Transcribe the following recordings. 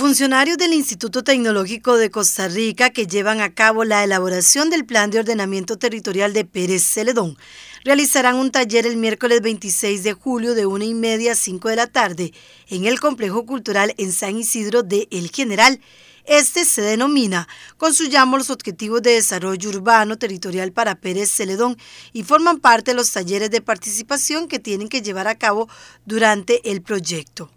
Funcionarios del Instituto Tecnológico de Costa Rica que llevan a cabo la elaboración del Plan de Ordenamiento Territorial de Pérez Celedón realizarán un taller el miércoles 26 de julio de una y media a 5 de la tarde en el Complejo Cultural en San Isidro de El General. Este se denomina con su llamo los Objetivos de Desarrollo Urbano Territorial para Pérez Celedón y forman parte de los talleres de participación que tienen que llevar a cabo durante el proyecto.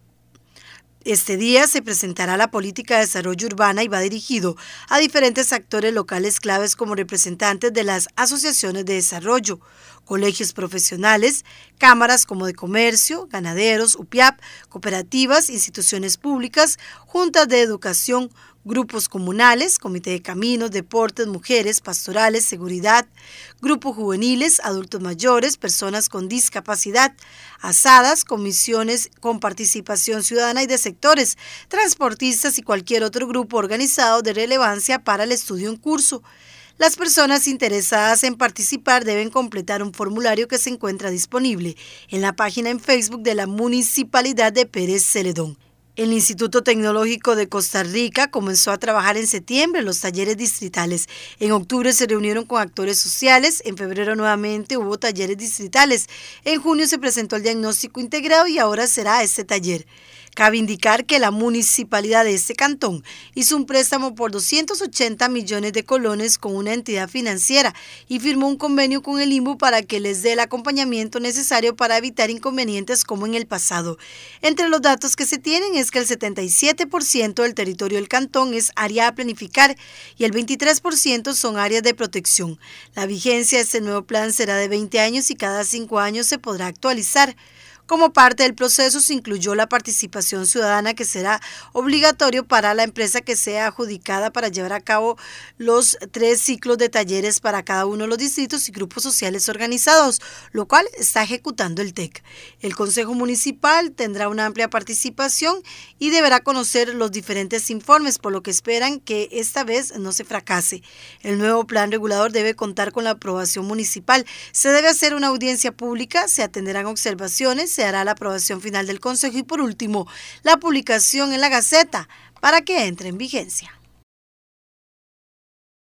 Este día se presentará la política de desarrollo urbana y va dirigido a diferentes actores locales claves como representantes de las asociaciones de desarrollo, colegios profesionales, cámaras como de comercio, ganaderos, UPIAP, cooperativas, instituciones públicas, juntas de educación, grupos comunales, comité de caminos, deportes, mujeres, pastorales, seguridad, grupos juveniles, adultos mayores, personas con discapacidad, asadas, comisiones con participación ciudadana y de sectores, transportistas y cualquier otro grupo organizado de relevancia para el estudio en curso. Las personas interesadas en participar deben completar un formulario que se encuentra disponible en la página en Facebook de la Municipalidad de Pérez Celedón. El Instituto Tecnológico de Costa Rica comenzó a trabajar en septiembre los talleres distritales. En octubre se reunieron con actores sociales, en febrero nuevamente hubo talleres distritales, en junio se presentó el diagnóstico integrado y ahora será este taller. Cabe indicar que la municipalidad de este cantón hizo un préstamo por 280 millones de colones con una entidad financiera y firmó un convenio con el IMBU para que les dé el acompañamiento necesario para evitar inconvenientes como en el pasado. Entre los datos que se tienen es que el 77% del territorio del cantón es área a planificar y el 23% son áreas de protección. La vigencia de este nuevo plan será de 20 años y cada 5 años se podrá actualizar. Como parte del proceso se incluyó la participación ciudadana que será obligatorio para la empresa que sea adjudicada para llevar a cabo los tres ciclos de talleres para cada uno de los distritos y grupos sociales organizados, lo cual está ejecutando el TEC. El Consejo Municipal tendrá una amplia participación y deberá conocer los diferentes informes, por lo que esperan que esta vez no se fracase. El nuevo plan regulador debe contar con la aprobación municipal. Se debe hacer una audiencia pública, se atenderán observaciones se hará la aprobación final del Consejo y por último la publicación en la Gaceta para que entre en vigencia.